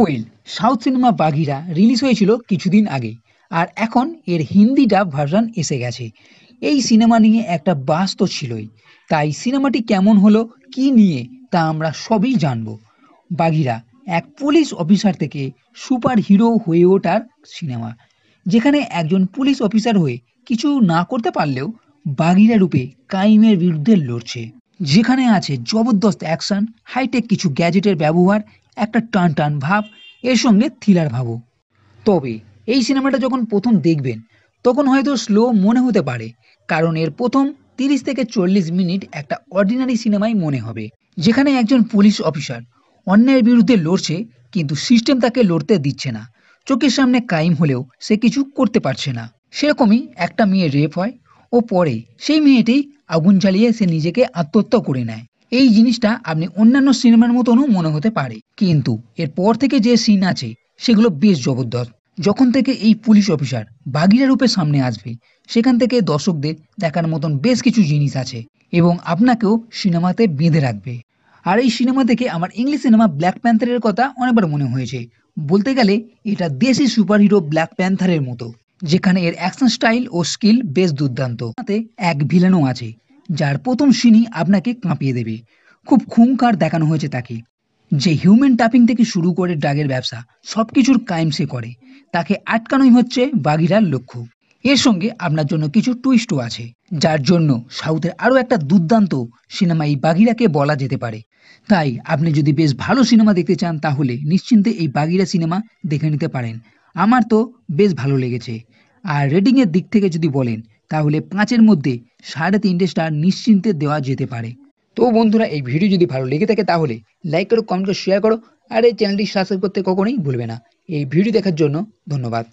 well south cinema Bagheera release হয়েছিল কিছুদিন আগে আর এখন এর হিন্দি ডাব ভার্সন এসে গেছে এই সিনেমা নিয়ে একটা বাস তো ছিলই তাই সিনেমাটি কেমন হলো কি নিয়ে তা আমরা সবই জানব বাঘিরা এক পুলিশ অফিসার থেকে সুপার হিরো হয়ে ওঠার সিনেমা যেখানে একজন পুলিশ অফিসার হয়ে কিছু না করতে পারলেও বাঘিরা রূপে কাইমের বিরুদ্ধে লড়ছে যেখানে আছে জবরদস্ত অ্যাকশন হাইটেক কিছু গ্যাজেটের ব্যবহার একটা টান টান ভাব এর সঙ্গে থ্রিলার ভাবও তবে এই সিনেমাটা যখন প্রথম দেখবেন তখন হয়তো স্লো মনে হতে পারে কারণ এর প্রথম তিরিশ থেকে চল্লিশ মিনিট একটা অর্ডিনারি সিনেমাই মনে হবে যেখানে একজন পুলিশ অফিসার অন্যায়ের বিরুদ্ধে লড়ছে কিন্তু সিস্টেম তাকে লড়তে দিচ্ছে না চোখের সামনে কাইম হলেও সে কিছু করতে পারছে না সেরকমই একটা মেয়ে রেপ হয় ও পরে সেই মেয়েটি আগুন জ্বালিয়ে সে নিজেকে আত্মহত্যা করে নেয় এই জিনিসটা আপনি অন্যান্য সিনেমার মতনও মনে হতে পারে কিন্তু এরপর থেকে যে সিন আছে সেগুলো বেশ জবরদস্ত যখন থেকে এই পুলিশ অফিসার বাগিরা রূপে সামনে আসবে সেখান থেকে দর্শকদের দেখার মতন বেশ কিছু জিনিস আছে এবং আপনাকেও সিনেমাতে বেঁধে রাখবে আর এই সিনেমা থেকে আমার ইংলিশ সিনেমা ব্ল্যাক প্যান্থারের কথা অনেকবার মনে হয়েছে বলতে গেলে এটা দেশি সুপার হিরো ব্ল্যাক প্যান্থারের মতো যেখানে এর অ্যাকশন স্টাইল ও স্কিল বেশ দুর্দান্ত এক ভিলেনও আছে যার প্রথম সিনই আপনাকে কাঁপিয়ে দেবে খুব খুঙ্কার দেখানো হয়েছে তাকে যে হিউম্যান ট্যাপিং থেকে শুরু করে ড্রাগের ব্যবসা সব কিছুর কায়েম সে করে তাকে আটকানোই হচ্ছে বাঘিরার লক্ষ্য এর সঙ্গে আপনার জন্য কিছু টুইস্টও আছে যার জন্য সাউথের আরও একটা দুর্দান্ত সিনেমা এই বাঘিরাকে বলা যেতে পারে তাই আপনি যদি বেশ ভালো সিনেমা দেখতে চান তাহলে নিশ্চিন্তে এই বাগিরা সিনেমা দেখে নিতে পারেন আমার তো বেশ ভালো লেগেছে আর রেটিংয়ের দিক থেকে যদি বলেন তাহলে পাঁচের মধ্যে সাড়ে তিনটে স্টার নিশ্চিন্তে দেওয়া যেতে পারে তো বন্ধুরা এই ভিডিও যদি ভালো লেগে থাকে তাহলে লাইক করো কমেন্ট করো শেয়ার করো আর এই চ্যানেলটি সাবস্ক্রাইব করতে কখনোই ভুলবে না এই ভিডিও দেখার জন্য ধন্যবাদ